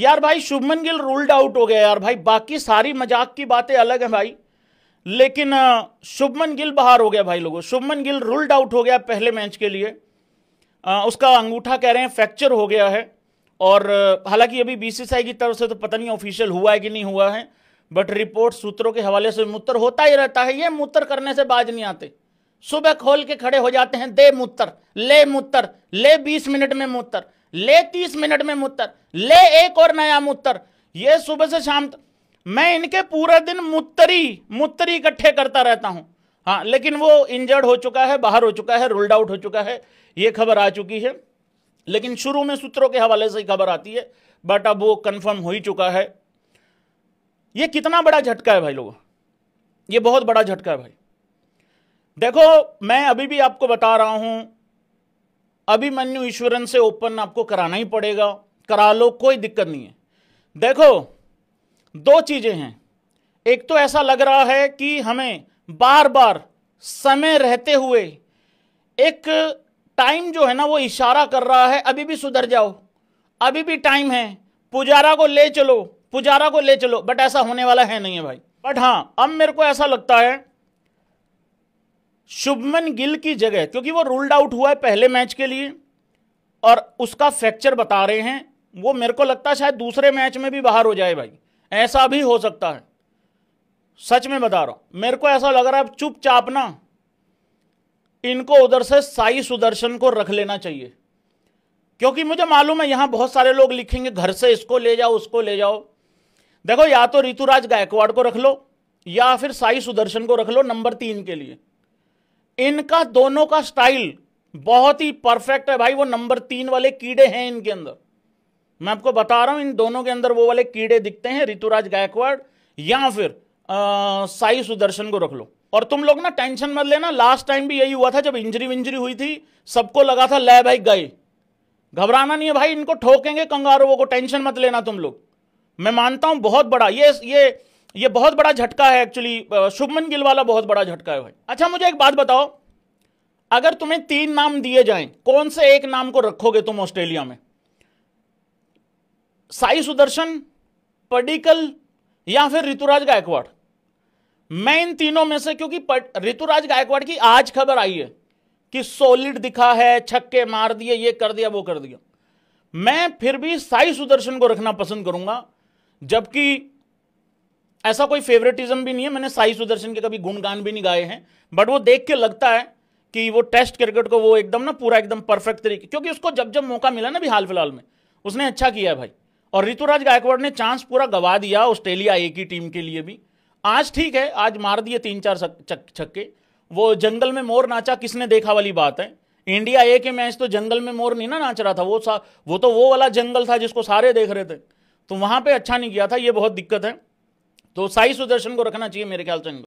यार भाई Shubman Gill ruled out हो गया यार भाई बाकी सारी मजाक की बातें अलग हैं भाई लेकिन शुभमन गिल बाहर हो गया भाई लोगों शुभमन गिल रूल्ड आउट हो गया पहले मैच के लिए आ, उसका अंगूठा कह रहे हैं फ्रैक्चर हो गया है और हालांकि अभी बीसीसीआई की तरफ से तो पता नहीं ऑफिशियल हुआ है कि नहीं हुआ है बट रिपोर्ट सूत्रों के हवाले से मुत्तर होता ही रहता है ये मुत्तर करने से बाज नहीं आते सुबह खोल के खड़े हो जाते हैं दे मुत्तर ले मुत्तर ले बीस मिनट में मुत्तर ले तीस मिनट में मुत्तर ले एक और नया मुत्तर ये सुबह से शाम तक मैं इनके पूरा दिन मुत्तरी मुत्तरी इकट्ठे करता रहता हूं हाँ लेकिन वो इंजर्ड हो चुका है बाहर हो चुका है रोल्ड आउट हो चुका है ये खबर आ चुकी है लेकिन शुरू में सूत्रों के हवाले से ही खबर आती है बट अब वो कंफर्म हो ही चुका है ये कितना बड़ा झटका है भाई लोगों ये बहुत बड़ा झटका है भाई देखो मैं अभी भी आपको बता रहा हूं अभिमन्यु ईश्वरन से ओपन आपको कराना ही पड़ेगा करा लो कोई दिक्कत नहीं है देखो दो चीज़ें हैं एक तो ऐसा लग रहा है कि हमें बार बार समय रहते हुए एक टाइम जो है ना वो इशारा कर रहा है अभी भी सुधर जाओ अभी भी टाइम है पुजारा को ले चलो पुजारा को ले चलो बट ऐसा होने वाला है नहीं है भाई बट हाँ अब मेरे को ऐसा लगता है शुभमन गिल की जगह क्योंकि वो रूल्ड आउट हुआ है पहले मैच के लिए और उसका फ्रैक्चर बता रहे हैं वो मेरे को लगता है शायद दूसरे मैच में भी बाहर हो जाए भाई ऐसा भी हो सकता है सच में बता रहा हूं मेरे को ऐसा लग रहा है चुपचाप ना इनको उधर से साई सुदर्शन को रख लेना चाहिए क्योंकि मुझे मालूम है यहां बहुत सारे लोग लिखेंगे घर से इसको ले जाओ उसको ले जाओ देखो या तो ऋतुराज गायकवाड़ को रख लो या फिर साई सुदर्शन को रख लो नंबर तीन के लिए इनका दोनों का स्टाइल बहुत ही परफेक्ट है भाई वो नंबर तीन वाले कीड़े हैं इनके अंदर मैं आपको बता रहा हूं इन दोनों के अंदर वो वाले कीड़े दिखते हैं ऋतुराज गायकवाड़ या फिर आ, साई सुदर्शन को रख लो और तुम लोग ना टेंशन मत लेना लास्ट टाइम भी यही हुआ था जब इंजरी विंजरी हुई थी सबको लगा था लय भाई गए घबराना नहीं है भाई इनको ठोकेंगे कंगारों को टेंशन मत लेना तुम लोग मैं मानता हूं बहुत बड़ा ये ये ये बहुत बड़ा झटका है एक्चुअली शुभमन गिल वाला बहुत बड़ा झटका है भाई अच्छा मुझे एक बात बताओ अगर तुम्हें तीन नाम दिए जाएं कौन से एक नाम को रखोगे तुम ऑस्ट्रेलिया में साई सुदर्शन पडिकल या फिर ऋतुराज गायकवाड़ मैं इन तीनों में से क्योंकि ऋतुराज गायकवाड़ की आज खबर आई है कि सॉलिड दिखा है छक्के मार दिए ये कर दिया वो कर दिया मैं फिर भी साई सुदर्शन को रखना पसंद करूंगा जबकि ऐसा कोई फेवरेटिज्म भी नहीं है मैंने साई सुदर्शन के कभी गुणगान भी नहीं गाए हैं बट वो देख के लगता है कि वो टेस्ट क्रिकेट को वो एकदम ना पूरा एकदम परफेक्ट तरीके क्योंकि उसको जब जब मौका मिला ना भी हाल फिलहाल में उसने अच्छा किया है भाई और ऋतुराज गायकवाड़ ने चांस पूरा गवा दिया ऑस्ट्रेलिया ए की टीम के लिए भी आज ठीक है आज मार दिए तीन चार छक्के वो जंगल में मोर नाचा किसने देखा वाली बात है इंडिया ए के मैच तो जंगल में मोर नहीं ना नाच रहा था वो वो तो वो वाला जंगल था जिसको सारे देख रहे थे तो वहां पे अच्छा नहीं किया था ये बहुत दिक्कत है तो साई सुदर्शन को रखना चाहिए मेरे ख्याल से